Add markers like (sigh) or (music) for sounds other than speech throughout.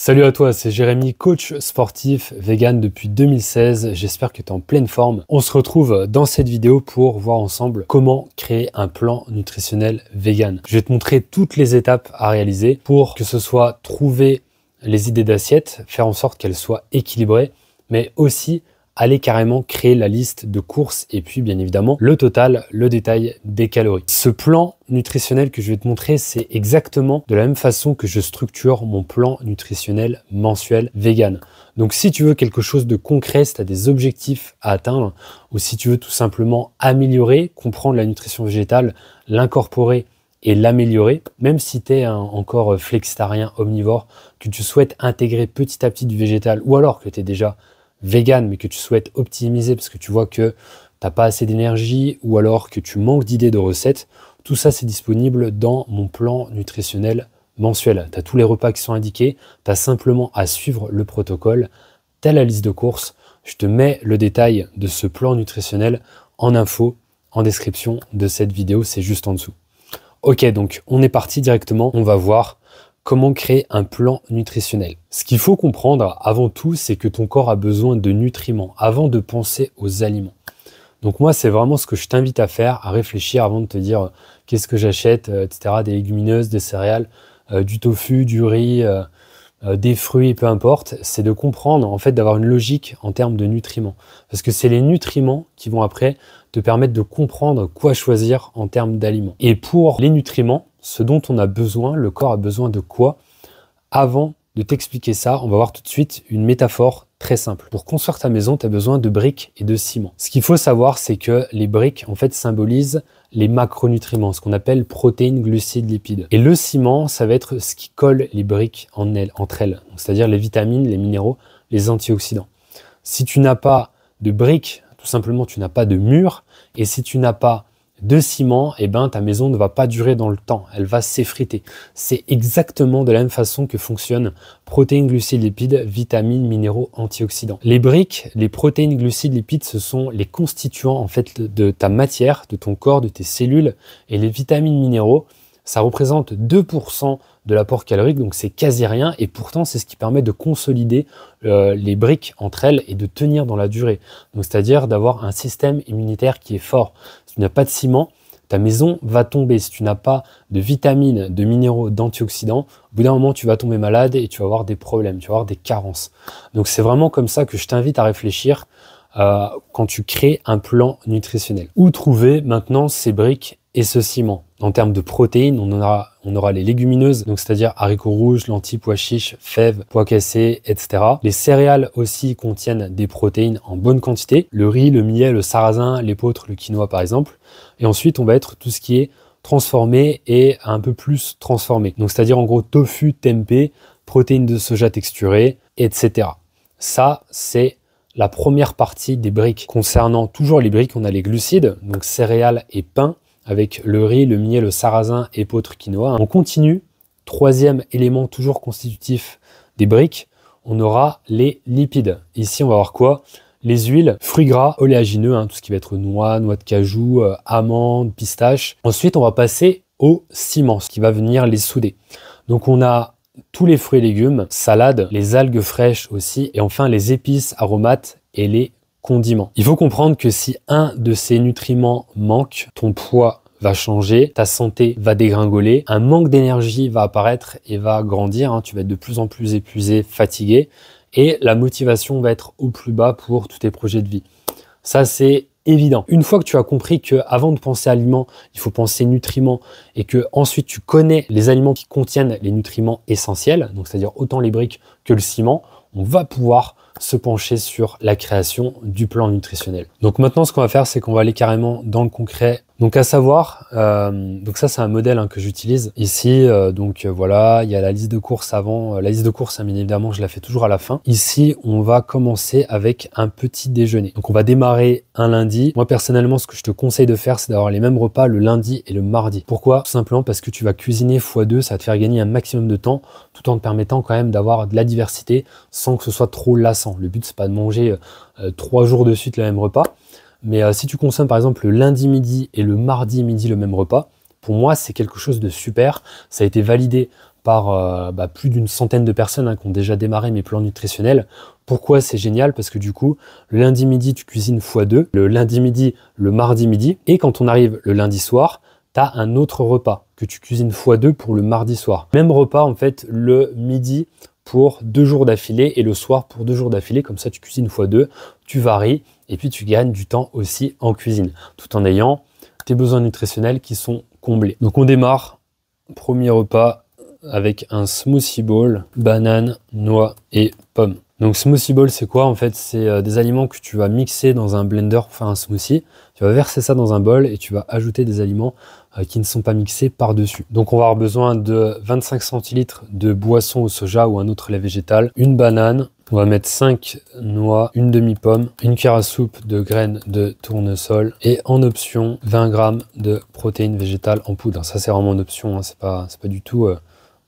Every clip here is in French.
Salut à toi, c'est Jérémy, coach sportif vegan depuis 2016. J'espère que tu es en pleine forme. On se retrouve dans cette vidéo pour voir ensemble comment créer un plan nutritionnel vegan. Je vais te montrer toutes les étapes à réaliser pour que ce soit trouver les idées d'assiette, faire en sorte qu'elles soient équilibrées, mais aussi allez carrément créer la liste de courses et puis bien évidemment le total, le détail des calories. Ce plan nutritionnel que je vais te montrer, c'est exactement de la même façon que je structure mon plan nutritionnel mensuel vegan. Donc si tu veux quelque chose de concret, si tu as des objectifs à atteindre, ou si tu veux tout simplement améliorer, comprendre la nutrition végétale, l'incorporer et l'améliorer, même si tu es encore flexitarien omnivore, que tu souhaites intégrer petit à petit du végétal, ou alors que tu es déjà vegan, mais que tu souhaites optimiser parce que tu vois que t'as pas assez d'énergie ou alors que tu manques d'idées de recettes, tout ça c'est disponible dans mon plan nutritionnel mensuel. Tu as tous les repas qui sont indiqués, tu as simplement à suivre le protocole, tu la liste de courses, je te mets le détail de ce plan nutritionnel en info, en description de cette vidéo, c'est juste en dessous. Ok, donc on est parti directement, on va voir comment créer un plan nutritionnel. Ce qu'il faut comprendre avant tout, c'est que ton corps a besoin de nutriments avant de penser aux aliments. Donc moi, c'est vraiment ce que je t'invite à faire, à réfléchir avant de te dire euh, qu'est-ce que j'achète, euh, etc. Des légumineuses, des céréales, euh, du tofu, du riz, des fruits, peu importe. C'est de comprendre, en fait, d'avoir une logique en termes de nutriments. Parce que c'est les nutriments qui vont après te permettre de comprendre quoi choisir en termes d'aliments. Et pour les nutriments, ce dont on a besoin, le corps a besoin de quoi Avant de t'expliquer ça, on va voir tout de suite une métaphore très simple. Pour construire ta maison, tu as besoin de briques et de ciment. Ce qu'il faut savoir, c'est que les briques, en fait, symbolisent les macronutriments, ce qu'on appelle protéines, glucides, lipides. Et le ciment, ça va être ce qui colle les briques entre elles, c'est-à-dire les vitamines, les minéraux, les antioxydants. Si tu n'as pas de briques, tout simplement, tu n'as pas de mur. Et si tu n'as pas de ciment, eh ben, ta maison ne va pas durer dans le temps, elle va s'effriter. C'est exactement de la même façon que fonctionnent protéines, glucides, lipides, vitamines, minéraux, antioxydants. Les briques, les protéines, glucides, lipides, ce sont les constituants en fait de ta matière, de ton corps, de tes cellules, et les vitamines, minéraux, ça représente 2% de l'apport calorique, donc c'est quasi rien, et pourtant c'est ce qui permet de consolider euh, les briques entre elles et de tenir dans la durée. Donc c'est-à-dire d'avoir un système immunitaire qui est fort tu n'as pas de ciment, ta maison va tomber. Si tu n'as pas de vitamines, de minéraux, d'antioxydants, au bout d'un moment, tu vas tomber malade et tu vas avoir des problèmes, tu vas avoir des carences. Donc c'est vraiment comme ça que je t'invite à réfléchir euh, quand tu crées un plan nutritionnel. Où trouver maintenant ces briques et ce ciment. En termes de protéines, on aura, on aura les légumineuses, donc c'est-à-dire haricots rouges, lentilles, pois chiches, fèves, pois cassés, etc. Les céréales aussi contiennent des protéines en bonne quantité, le riz, le millet, le sarrasin, l'épeautre, le quinoa par exemple. Et ensuite, on va être tout ce qui est transformé et un peu plus transformé. Donc c'est-à-dire en gros tofu, tempeh, protéines de soja texturées, etc. Ça, c'est la première partie des briques. Concernant toujours les briques, on a les glucides, donc céréales et pain avec le riz, le miel, le sarrasin, épeautre, quinoa. On continue. Troisième élément toujours constitutif des briques, on aura les lipides. Ici, on va avoir quoi Les huiles, fruits gras, oléagineux, hein, tout ce qui va être noix, noix de cajou, euh, amandes, pistaches. Ensuite, on va passer au ciment, ce qui va venir les souder. Donc, on a tous les fruits et légumes, salades, les algues fraîches aussi, et enfin les épices, aromates et les il faut comprendre que si un de ces nutriments manque, ton poids va changer, ta santé va dégringoler, un manque d'énergie va apparaître et va grandir, hein. tu vas être de plus en plus épuisé, fatigué, et la motivation va être au plus bas pour tous tes projets de vie. Ça, c'est évident. Une fois que tu as compris que avant de penser aliments, il faut penser nutriments et que ensuite tu connais les aliments qui contiennent les nutriments essentiels, donc c'est-à-dire autant les briques que le ciment, on va pouvoir se pencher sur la création du plan nutritionnel. Donc maintenant, ce qu'on va faire, c'est qu'on va aller carrément dans le concret donc à savoir, euh, donc ça c'est un modèle hein, que j'utilise ici. Euh, donc euh, voilà, il y a la liste de courses avant, la liste de courses, hein, bien évidemment, je la fais toujours à la fin. Ici, on va commencer avec un petit déjeuner. Donc on va démarrer un lundi. Moi personnellement, ce que je te conseille de faire, c'est d'avoir les mêmes repas le lundi et le mardi. Pourquoi Tout simplement parce que tu vas cuisiner x2, ça va te faire gagner un maximum de temps, tout en te permettant quand même d'avoir de la diversité sans que ce soit trop lassant. Le but c'est pas de manger trois jours de suite le même repas. Mais euh, si tu consommes par exemple le lundi midi et le mardi midi le même repas, pour moi c'est quelque chose de super. Ça a été validé par euh, bah, plus d'une centaine de personnes hein, qui ont déjà démarré mes plans nutritionnels. Pourquoi c'est génial Parce que du coup, le lundi midi tu cuisines x2, le lundi midi, le mardi midi, et quand on arrive le lundi soir, tu as un autre repas que tu cuisines x2 pour le mardi soir. Même repas en fait le midi pour deux jours d'affilée et le soir pour deux jours d'affilée. Comme ça, tu cuisines fois deux, tu varies et puis tu gagnes du temps aussi en cuisine tout en ayant tes besoins nutritionnels qui sont comblés. Donc on démarre, premier repas avec un smoothie bowl, banane, noix et pommes. Donc smoothie bowl, c'est quoi En fait, c'est euh, des aliments que tu vas mixer dans un blender pour faire un smoothie. Tu vas verser ça dans un bol et tu vas ajouter des aliments euh, qui ne sont pas mixés par-dessus. Donc on va avoir besoin de 25 centilitres de boisson au soja ou un autre lait végétal, une banane, on va mettre 5 noix, une demi-pomme, une cuillère à soupe de graines de tournesol et en option 20 g de protéines végétales en poudre. Ça c'est vraiment une option, hein, c'est pas, pas du tout euh,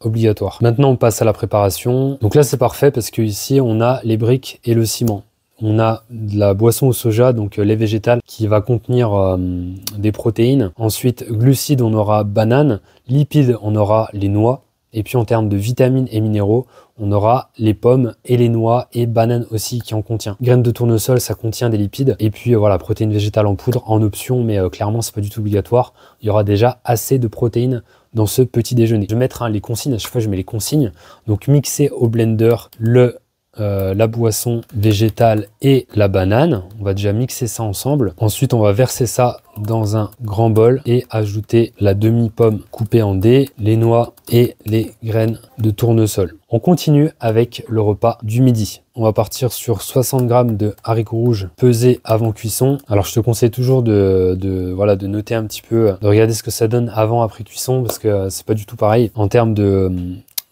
obligatoire. Maintenant on passe à la préparation. Donc là c'est parfait parce que ici on a les briques et le ciment. On a de la boisson au soja, donc euh, lait végétal, qui va contenir euh, des protéines. Ensuite, glucides, on aura banane. Lipides, on aura les noix. Et puis en termes de vitamines et minéraux, on aura les pommes et les noix et bananes aussi qui en contient. Graines de tournesol, ça contient des lipides. Et puis euh, voilà, protéines végétales en poudre en option, mais clairement, c'est pas du tout obligatoire. Il y aura déjà assez de protéines dans ce petit déjeuner. Je vais mettre hein, les consignes, à chaque fois je mets les consignes. Donc mixer au blender le euh, la boisson végétale et la banane. On va déjà mixer ça ensemble. Ensuite, on va verser ça dans un grand bol et ajouter la demi-pomme coupée en dés, les noix et les graines de tournesol. On continue avec le repas du midi. On va partir sur 60 grammes de haricots rouges pesés avant cuisson. Alors je te conseille toujours de, de, voilà, de noter un petit peu, de regarder ce que ça donne avant après cuisson parce que c'est pas du tout pareil en termes de,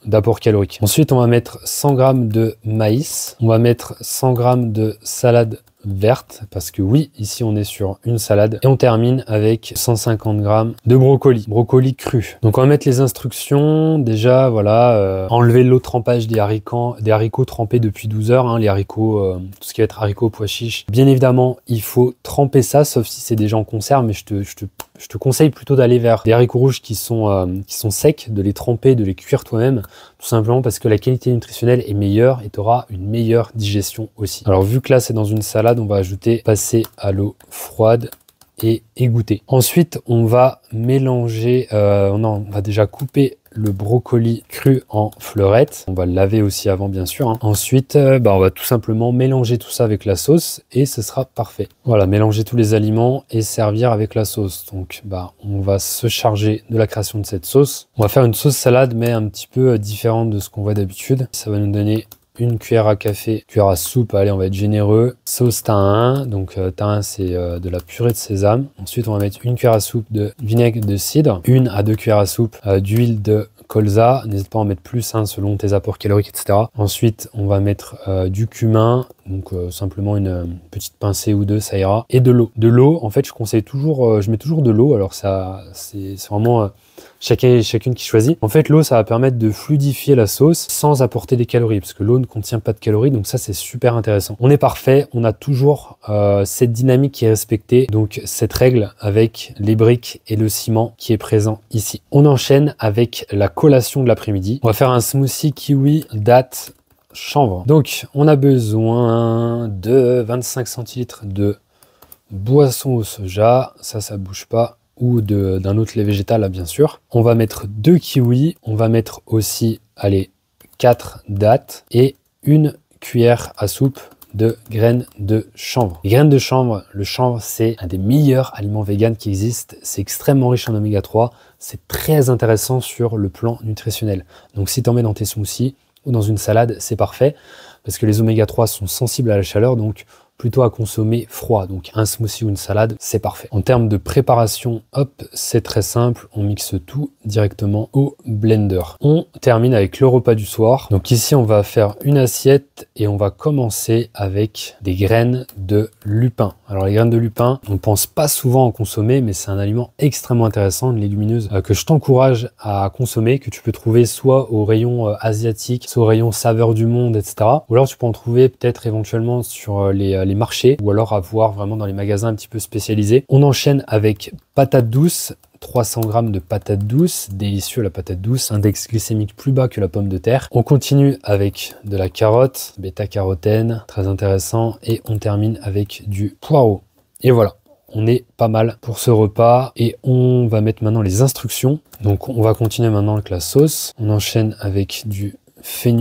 d'apport calorique. Ensuite, on va mettre 100 g de maïs. On va mettre 100 g de salade verte parce que oui ici on est sur une salade et on termine avec 150 grammes de brocoli brocoli cru donc on va mettre les instructions déjà voilà euh, enlever l'eau trempage des haricots des haricots trempés depuis 12 heures hein, les haricots euh, tout ce qui va être haricots pois chiches bien évidemment il faut tremper ça sauf si c'est déjà en conserve mais je te je te conseille plutôt d'aller vers des haricots rouges euh, qui sont, secs, de les tremper, de les cuire toi-même, tout simplement parce que la qualité nutritionnelle est meilleure et tu auras une meilleure digestion aussi. Alors vu que là c'est dans une salade, on va ajouter passer à l'eau froide et égoutter. Ensuite, on va mélanger, euh, on on va déjà couper le brocoli cru en fleurette. On va le laver aussi avant, bien sûr. Hein. Ensuite, euh, bah, on va tout simplement mélanger tout ça avec la sauce et ce sera parfait. Voilà, mélanger tous les aliments et servir avec la sauce. Donc, bah, on va se charger de la création de cette sauce. On va faire une sauce salade, mais un petit peu euh, différente de ce qu'on voit d'habitude. Ça va nous donner une cuillère à café, cuillère à soupe, allez, on va être généreux. Sauce Tain, donc euh, Tain c'est euh, de la purée de sésame. Ensuite, on va mettre une cuillère à soupe de vinaigre de cidre, une à deux cuillères à soupe euh, d'huile de colza. N'hésite pas à en mettre plus hein, selon tes apports caloriques, etc. Ensuite, on va mettre du cumin, donc simplement une petite pincée ou deux, ça ira, et de l'eau. De l'eau, en fait, je conseille toujours, je mets toujours de l'eau. Alors ça, c'est vraiment chacun et chacune qui choisit. En fait, l'eau, ça va permettre de fluidifier la sauce sans apporter des calories, parce que l'eau ne contient pas de calories, donc ça, c'est super intéressant. On est parfait, on a toujours euh, cette dynamique qui est respectée, donc cette règle avec les briques et le ciment qui est présent ici. On enchaîne avec la collation de l'après-midi. On va faire un smoothie kiwi date chanvre. Donc, on a besoin de 25 centilitres de boisson au soja, ça, ça bouge pas ou d'un autre lait végétal, ah, bien sûr. On va mettre deux kiwis, on va mettre aussi, allez, quatre dattes et une cuillère à soupe de graines de chanvre. Les graines de chanvre, le chanvre, c'est un des meilleurs aliments vegan qui existent. C'est extrêmement riche en oméga 3. C'est très intéressant sur le plan nutritionnel. Donc si tu en mets dans tes smoothies ou dans une salade, c'est parfait parce que les oméga 3 sont sensibles à la chaleur. Donc plutôt à consommer froid. Donc un smoothie ou une salade, c'est parfait. En termes de préparation, hop, c'est très simple. On mixe tout directement au blender. On termine avec le repas du soir. Donc ici, on va faire une assiette et on va commencer avec des graines de lupin. Alors les graines de lupin, on pense pas souvent en consommer, mais c'est un aliment extrêmement intéressant, une légumineuse euh, que je t'encourage à consommer, que tu peux trouver soit au rayon euh, asiatique, soit au rayon saveur du monde, etc. Ou alors tu peux en trouver peut-être éventuellement sur euh, les marchés ou alors à voir vraiment dans les magasins un petit peu spécialisés. On enchaîne avec patate douce 300 grammes de patate douce, délicieux la patate douce, index glycémique plus bas que la pomme de terre. On continue avec de la carotte, bêta-carotène, très intéressant, et on termine avec du poireau. Et voilà, on est pas mal pour ce repas et on va mettre maintenant les instructions. Donc on va continuer maintenant avec la sauce. On enchaîne avec du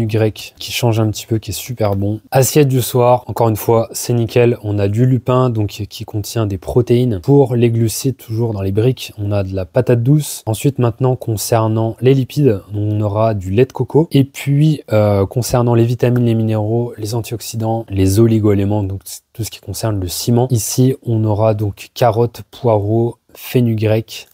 grec qui change un petit peu, qui est super bon. Assiette du soir, encore une fois, c'est nickel. On a du lupin, donc qui contient des protéines. Pour les glucides, toujours dans les briques, on a de la patate douce. Ensuite, maintenant, concernant les lipides, on aura du lait de coco. Et puis, euh, concernant les vitamines, les minéraux, les antioxydants, les oligo-éléments donc tout ce qui concerne le ciment. Ici, on aura donc carottes, poireaux, grec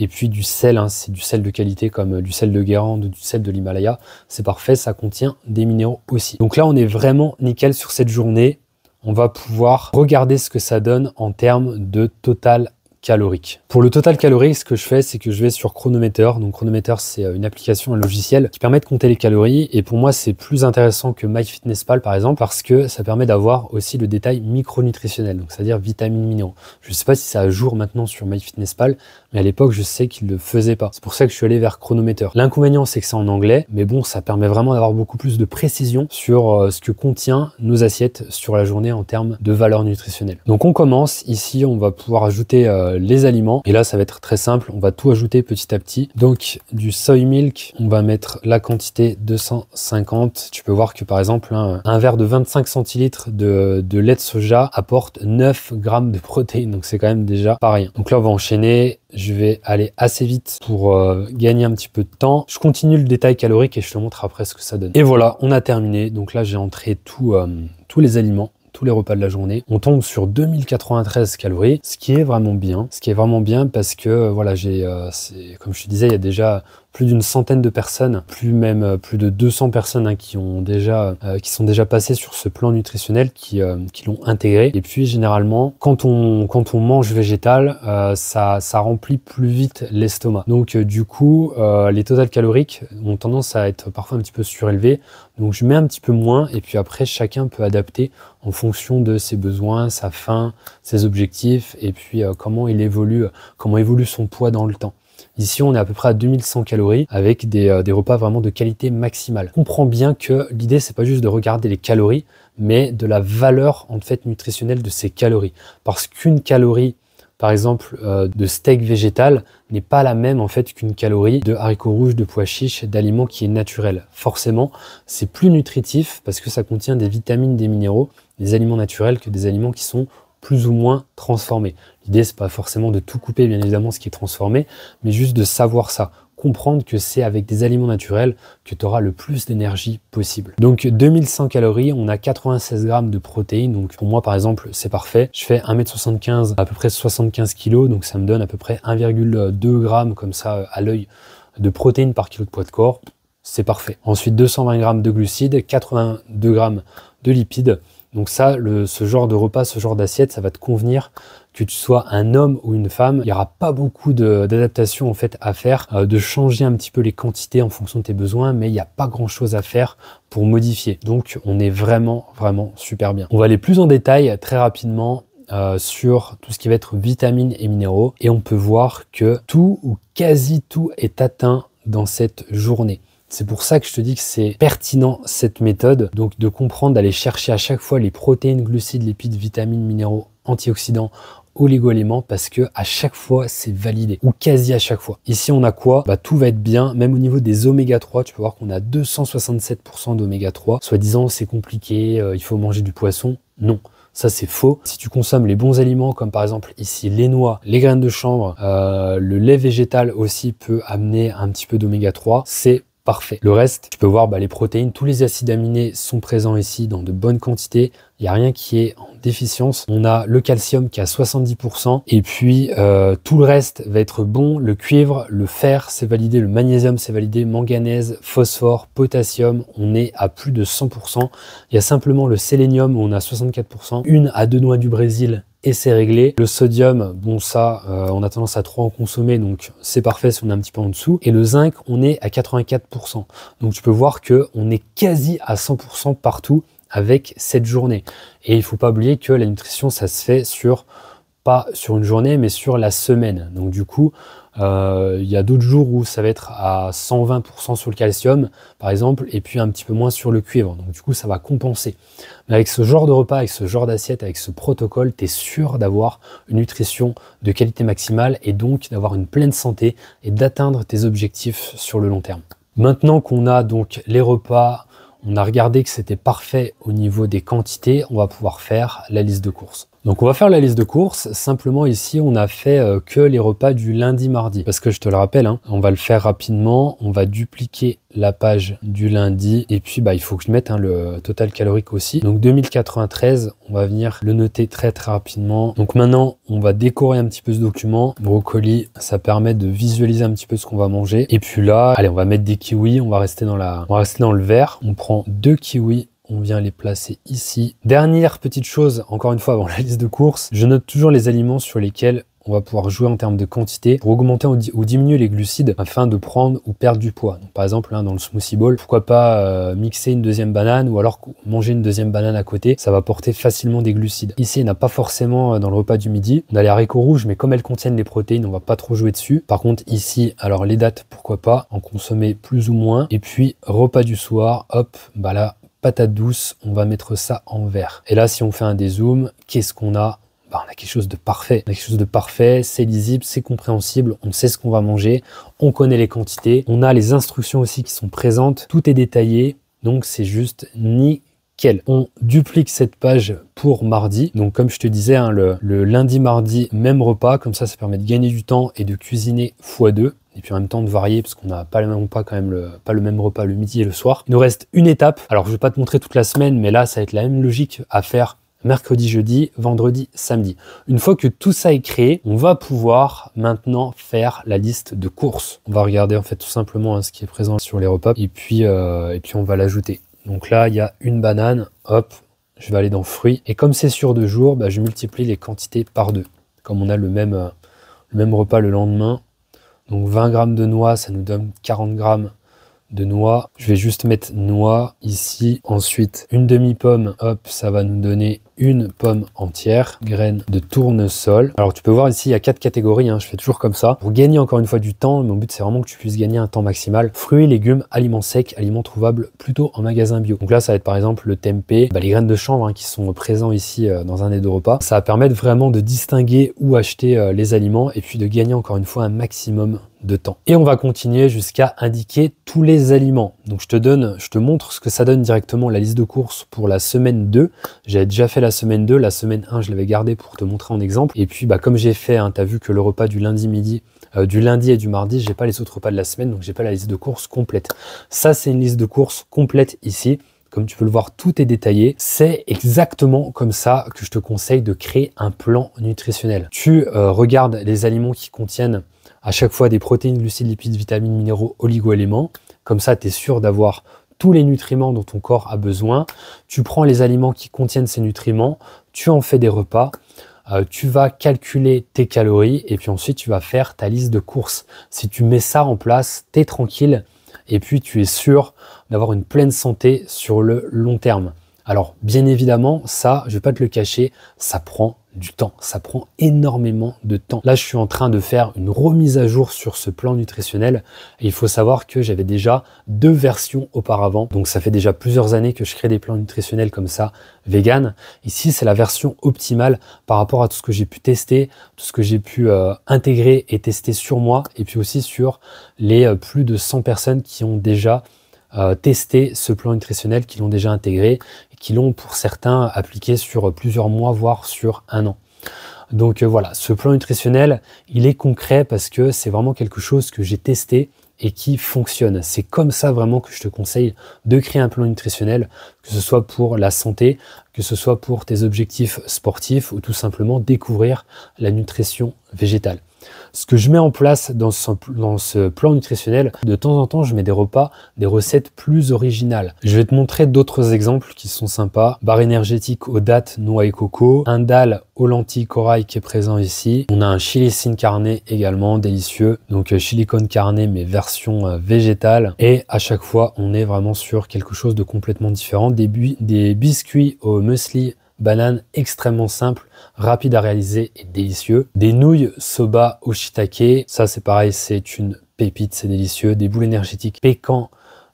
et puis du sel, hein, c'est du sel de qualité comme euh, du sel de Guérande ou du sel de l'Himalaya. C'est parfait, ça contient des minéraux aussi. Donc là, on est vraiment nickel sur cette journée. On va pouvoir regarder ce que ça donne en termes de total calorique. Pour le total calorique, ce que je fais, c'est que je vais sur Chronometer. Donc Chronometer, c'est euh, une application, un logiciel qui permet de compter les calories. Et pour moi, c'est plus intéressant que MyFitnessPal, par exemple, parce que ça permet d'avoir aussi le détail micronutritionnel, donc c'est-à-dire vitamines, minéraux. Je ne sais pas si ça à jour maintenant sur MyFitnessPal, mais à l'époque, je sais qu'il le faisait pas. C'est pour ça que je suis allé vers chronomètre. L'inconvénient, c'est que c'est en anglais, mais bon, ça permet vraiment d'avoir beaucoup plus de précision sur euh, ce que contient nos assiettes sur la journée en termes de valeur nutritionnelle. Donc on commence, ici, on va pouvoir ajouter euh, les aliments, et là, ça va être très simple, on va tout ajouter petit à petit. Donc du soy milk, on va mettre la quantité 250. Tu peux voir que par exemple, hein, un, verre de 25 centilitres de, lait de soja apporte 9 grammes de protéines, donc c'est quand même déjà pas rien. Donc là, on va enchaîner je vais aller assez vite pour euh, gagner un petit peu de temps. Je continue le détail calorique et je te montre après ce que ça donne. Et voilà, on a terminé. Donc là, j'ai entré euh, tous les aliments tous les repas de la journée, on tombe sur 2093 calories, ce qui est vraiment bien. Ce qui est vraiment bien parce que, euh, voilà, j'ai, comme je te disais, il y a déjà plus d'une centaine de personnes, plus même euh, plus de 200 personnes hein, qui ont déjà euh, qui sont déjà passées sur ce plan nutritionnel qui, euh, qui l'ont intégré. Et puis généralement, quand on quand on mange végétal, ça ça remplit plus vite l'estomac. Donc du coup, les totales caloriques ont tendance à être parfois un petit peu surélevés. Donc je mets un petit peu moins et puis après chacun peut adapter en fonction de ses besoins, sa faim, ses objectifs et puis comment il évolue, comment évolue son poids dans le temps. Ici, on est à peu près à 2100 calories avec euh, des, repas vraiment de qualité maximale. On comprend bien que l'idée, c'est pas juste de regarder les calories, mais de la valeur en fait nutritionnelle de ces calories. Parce qu'une calorie par exemple euh, de steak végétal n'est pas la même en fait qu'une calorie de haricots rouges, de pois chiches, d'aliments qui est naturel. Forcément, c'est plus nutritif parce que ça contient des vitamines, des minéraux, des aliments naturels que des aliments qui sont plus ou moins transformé. L'idée, c'est pas forcément de tout couper, bien évidemment, ce qui est transformé, mais juste de savoir ça, comprendre que c'est avec des aliments naturels que tu auras le plus d'énergie possible. Donc 2100 calories, on a 96 grammes de protéines, donc pour moi par exemple c'est parfait. Je fais 1m75, à peu près 75 kg, donc ça me donne à peu près 1,2 grammes comme ça euh, à l'œil de protéines par kilo de poids de corps, c'est parfait. Ensuite 220 grammes de glucides, 82 grammes de lipides, donc ça, ce genre de repas, ce genre d'assiette, ça va te convenir que tu sois un homme ou une femme. Il n'y aura pas beaucoup d'adaptation en fait à faire, euh, de changer un petit peu les quantités en fonction de tes besoins, mais il n'y a pas grand-chose à faire pour modifier. Donc on est vraiment, vraiment super bien. On va aller plus en détail très rapidement euh, sur tout ce qui va être vitamines et minéraux et on peut voir que tout ou quasi tout est atteint dans cette journée. C'est pour ça que je te dis que c'est pertinent cette méthode, donc de comprendre, d'aller chercher à chaque fois les protéines, glucides, lipides, vitamines, minéraux, antioxydants, oligo-éléments parce que à chaque fois c'est validé ou quasi à chaque fois. Ici on a quoi bah, tout va être bien, même au niveau des oméga 3, tu peux voir qu'on a 267% d'oméga 3. soit disant c'est compliqué, euh, il faut manger du poisson. Non. Ça, c'est faux. Si tu consommes les bons aliments, comme par exemple ici les noix, les graines de chambre, euh, le lait végétal aussi peut amener un petit peu d'oméga 3, c'est parfait. Le reste, tu peux voir bah, les protéines, tous les acides aminés sont présents ici dans de bonnes quantités. Il n'y a rien qui est en déficience. On a le calcium qui est à 70% et puis euh, tout le reste va être bon. Le cuivre, le fer, c'est validé. Le magnésium, c'est validé. Manganèse, phosphore, potassium, on est à plus de 100%. Il y a simplement le sélénium on a 64%. Une à deux noix du Brésil et c'est réglé. Le sodium, bon ça, euh, on a tendance à trop en consommer, donc c'est parfait si on est un petit peu en dessous. Et le zinc, on est à 84%. Donc tu peux voir que on est quasi à 100% partout avec cette journée. Et il faut pas oublier que la nutrition, ça se fait sur pas sur une journée, mais sur la semaine. Donc du coup, euh, il y a d'autres jours où ça va être à 120% sur le calcium, par exemple, et puis un petit peu moins sur le cuivre. Donc du coup, ça va compenser. Mais avec ce genre de repas, avec ce genre d'assiette, avec ce protocole, tu es sûr d'avoir une nutrition de qualité maximale et donc d'avoir une pleine santé et d'atteindre tes objectifs sur le long terme. Maintenant qu'on a donc les repas, on a regardé que c'était parfait au niveau des quantités, on va pouvoir faire la liste de courses. Donc on va faire la liste de courses. Simplement ici, on a fait euh, que les repas du lundi mardi. Parce que je te le rappelle, hein, on va le faire rapidement. On va dupliquer la page du lundi. Et puis bah, il faut que je mette hein, le total calorique aussi. Donc 2093, on va venir le noter très très rapidement. Donc maintenant, on va décorer un petit peu ce document. Brocoli, ça permet de visualiser un petit peu ce qu'on va manger. Et puis là, allez, on va mettre des kiwis. On va rester dans, la... on va dans le vert. On prend deux kiwis on vient les placer ici. Dernière petite chose, encore une fois avant (laughs) la liste de courses, je note toujours les aliments sur lesquels on va pouvoir jouer en termes de quantité pour augmenter ou, diminuer les glucides afin de prendre ou perdre du poids. par exemple, hein, dans le smoothie bowl, pourquoi pas euh, mixer une deuxième banane ou alors manger une deuxième banane à côté, ça va porter facilement des glucides. Ici, il n'y en a pas forcément euh, dans le repas du midi. On a les haricots rouges, mais comme elles contiennent des protéines, on va pas trop jouer dessus. Par contre, ici, alors les dates, pourquoi pas en consommer plus ou moins. Et puis, repas du soir, hop, bah là, patate douce, on va mettre ça en vert. Et là, si on fait un dézoom, qu'est-ce qu'on a bah, on a quelque chose de parfait. On a quelque chose de parfait, c'est lisible, c'est compréhensible, on sait ce qu'on va manger, on connaît les quantités, on a les instructions aussi qui sont présentes, tout est détaillé, donc c'est juste nickel on duplique cette page pour mardi. Donc comme je te disais, hein, le, le lundi, mardi, même repas. Comme ça, ça permet de gagner du temps et de cuisiner x2 et puis en même temps de varier parce qu'on n'a pas le même repas quand même, le, pas le même repas le midi et le soir. Il nous reste une étape. Alors je vais pas te montrer toute la semaine, mais là ça va être la même logique à faire mercredi, jeudi, vendredi, samedi. Une fois que tout ça est créé, on va pouvoir maintenant faire la liste de courses. On va regarder en fait tout simplement hein, ce qui est présent sur les repas et puis, euh, et puis on va l'ajouter. Donc là, il y a une banane, hop, je vais aller dans fruits. Et comme c'est sur deux jours, bah, je multiplie les quantités par deux. Comme on a le même, euh, le même repas le lendemain, donc 20 grammes de noix, ça nous donne 40 grammes de noix. Je vais juste mettre noix ici. Ensuite, une demi-pomme, hop, ça va nous donner une pomme entière, graines de tournesol. Alors tu peux voir ici, il y a quatre catégories, hein, je fais toujours comme ça. Pour gagner encore une fois du temps, mon but c'est vraiment que tu puisses gagner un temps maximal. Fruits, légumes, aliments secs, aliments trouvables plutôt en magasin bio. Donc là, ça va être par exemple le tempeh, bah, les graines de chanvre hein, qui sont présents ici euh, dans un des deux repas. Ça va permettre vraiment de distinguer où acheter euh, les aliments et puis de gagner encore une fois un maximum de temps. Et on va continuer jusqu'à indiquer tous les aliments. Donc je te donne, je te montre ce que ça donne directement la liste de courses pour la semaine 2. J'avais déjà fait la la semaine 2. La semaine 1, je l'avais gardé pour te montrer en exemple. Et puis, bah, comme j'ai fait, un hein, tu as vu que le repas du lundi midi, euh, du lundi et du mardi, j'ai pas les autres repas de la semaine, donc j'ai pas la liste de courses complète. Ça, c'est une liste de courses complète ici. Comme tu peux le voir, tout est détaillé. C'est exactement comme ça que je te conseille de créer un plan nutritionnel. Tu euh, regardes les aliments qui contiennent à chaque fois des protéines, glucides, lipides, vitamines, minéraux, oligoéléments. Comme ça, tu es sûr d'avoir tous les nutriments dont ton corps a besoin. Tu prends les aliments qui contiennent ces nutriments, tu en fais des repas, euh, tu vas calculer tes calories et puis ensuite tu vas faire ta liste de courses. Si tu mets ça en place, tu es tranquille et puis tu es sûr d'avoir une pleine santé sur le long terme. Alors bien évidemment, ça, je vais pas te le cacher, ça prend du temps. Ça prend énormément de temps. Là, je suis en train de faire une remise à jour sur ce plan nutritionnel. il faut savoir que j'avais déjà deux versions auparavant. Donc, ça fait déjà plusieurs années que je crée des plans nutritionnels comme ça, vegan. Ici, c'est la version optimale par rapport à tout ce que j'ai pu tester, tout ce que j'ai pu euh, intégrer et tester sur moi. Et puis aussi sur les euh, plus de 100 personnes qui ont déjà euh, testé ce plan nutritionnel, qui l'ont déjà intégré qui l'ont pour certains appliqué sur plusieurs mois, voire sur un an. Donc euh, voilà, ce plan nutritionnel, il est concret parce que c'est vraiment quelque chose que j'ai testé et qui fonctionne. C'est comme ça vraiment que je te conseille de créer un plan nutritionnel, que ce soit pour la santé, que ce soit pour tes objectifs sportifs ou tout simplement découvrir la nutrition végétale. Ce que je mets en place dans ce, plan nutritionnel, de temps en temps, je mets des repas, des recettes plus originales. Je vais te montrer d'autres exemples qui sont sympas. Barre énergétique aux dattes, noix et coco. Un dalle aux lentilles corail qui est présent ici. On a un chili sin carne également, délicieux. Donc euh, chili con carne, mais version euh, végétale. Et à chaque fois, on est vraiment sur quelque chose de complètement différent. Des, des biscuits au muesli banane extrêmement simple, rapide à réaliser et délicieux. Des nouilles soba shiitake ça c'est pareil, c'est une pépite, c'est délicieux. Des boules énergétiques pécan,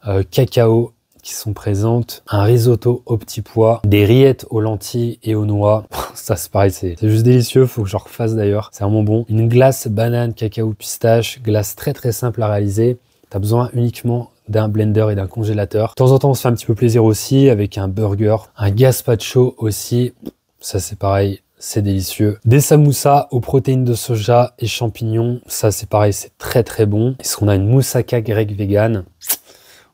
euh, cacao qui sont présentes, un risotto au petit pois, des rillettes aux lentilles et aux noix. (laughs) Ça, c'est pareil, c'est juste délicieux. Faut que je refasse d'ailleurs. C'est vraiment bon. Une glace banane, cacao, pistache. Glace très très simple à réaliser. T'as besoin uniquement d'un blender et d'un congélateur. De temps en temps, on se fait un petit peu plaisir aussi avec un burger, un gazpacho aussi. Ça, c'est pareil, c'est délicieux. Des samoussas aux protéines de soja et champignons, ça c'est pareil, c'est très très bon. Est-ce qu'on a une moussaka grecque vegan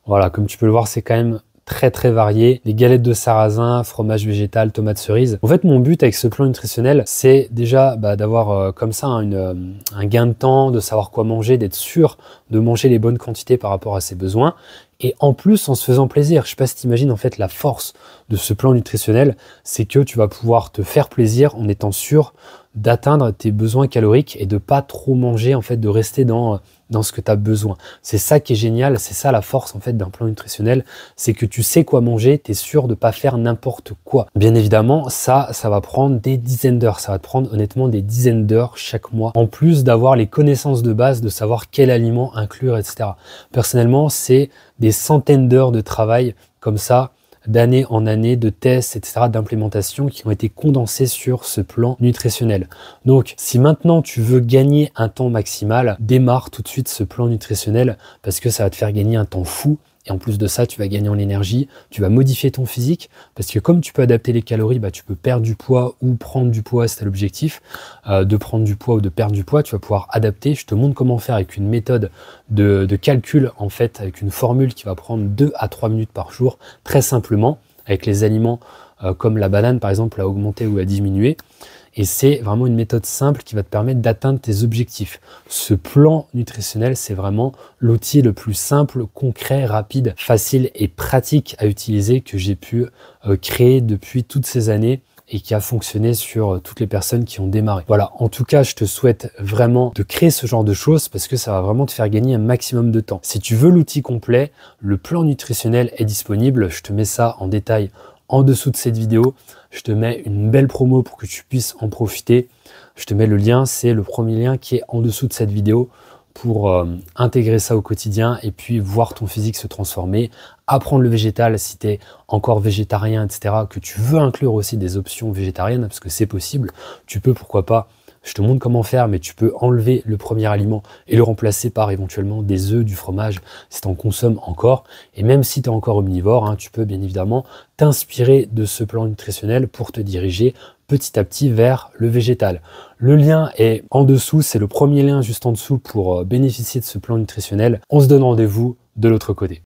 Voilà, comme tu peux le voir, c'est quand même très très variés, les galettes de sarrasin, fromage végétal, tomates cerises. En fait, mon but avec ce plan nutritionnel, c'est déjà bah, d'avoir euh, comme ça hein, euh, un gain de temps, de savoir quoi manger, d'être sûr de manger les bonnes quantités par rapport à ses besoins. Et en plus, en se faisant plaisir, je sais pas si imagines en fait la force de ce plan nutritionnel, c'est que tu vas pouvoir te faire plaisir en étant sûr d'atteindre tes besoins caloriques et de pas trop manger, en fait, de rester dans, dans ce que tu as besoin. C'est ça qui est génial, c'est ça la force, en fait, d'un plan nutritionnel, c'est que tu sais quoi manger, tu es sûr de pas faire n'importe quoi. Bien évidemment, ça, ça va prendre des dizaines d'heures, ça va te prendre honnêtement des dizaines d'heures chaque mois, en plus d'avoir les connaissances de base, de savoir quel aliment inclure, etc. Personnellement, c'est des centaines d'heures de travail comme ça, d'année en année de tests, etc., d'implémentation qui ont été condensés sur ce plan nutritionnel. Donc, si maintenant tu veux gagner un temps maximal, démarre tout de suite ce plan nutritionnel parce que ça va te faire gagner un temps fou et en plus de ça, tu vas gagner en énergie, tu vas modifier ton physique, parce que comme tu peux adapter les calories, bah, tu peux perdre du poids ou prendre du poids, c'est l'objectif, euh, de prendre du poids ou de perdre du poids, tu vas pouvoir adapter. Je te montre comment faire avec une méthode de, calcul, en fait, avec une formule qui va prendre 2 à 3 minutes par jour, très simplement, avec les aliments euh, comme la banane, par exemple, à augmenter ou à diminuer. Et c'est vraiment une méthode simple qui va te permettre d'atteindre tes objectifs. Ce plan nutritionnel, c'est vraiment l'outil le plus simple, concret, rapide, facile et pratique à utiliser que j'ai pu euh, créer depuis toutes ces années et qui a fonctionné sur euh, toutes les personnes qui ont démarré. Voilà, en tout cas, je te souhaite vraiment de créer ce genre de choses parce que ça va vraiment te faire gagner un maximum de temps. Si tu veux l'outil complet, le plan nutritionnel est disponible, je te mets ça en détail en dessous de cette vidéo. Je te mets une belle promo pour que tu puisses en profiter. Je te mets le lien, c'est le premier lien qui est en dessous de cette vidéo pour euh, intégrer ça au quotidien et puis voir ton physique se transformer, apprendre le végétal si tu es encore végétarien, etc., que tu veux inclure aussi des options végétariennes, parce que c'est possible, tu peux pourquoi pas je te montre comment faire, mais tu peux enlever le premier aliment et le remplacer par éventuellement des œufs, du fromage, si tu en consommes encore. Et même si tu es encore omnivore, hein, tu peux bien évidemment t'inspirer de ce plan nutritionnel pour te diriger petit à petit vers le végétal. Le lien est en dessous, c'est le premier lien juste en dessous pour euh, bénéficier de ce plan nutritionnel. On se donne rendez-vous de l'autre côté.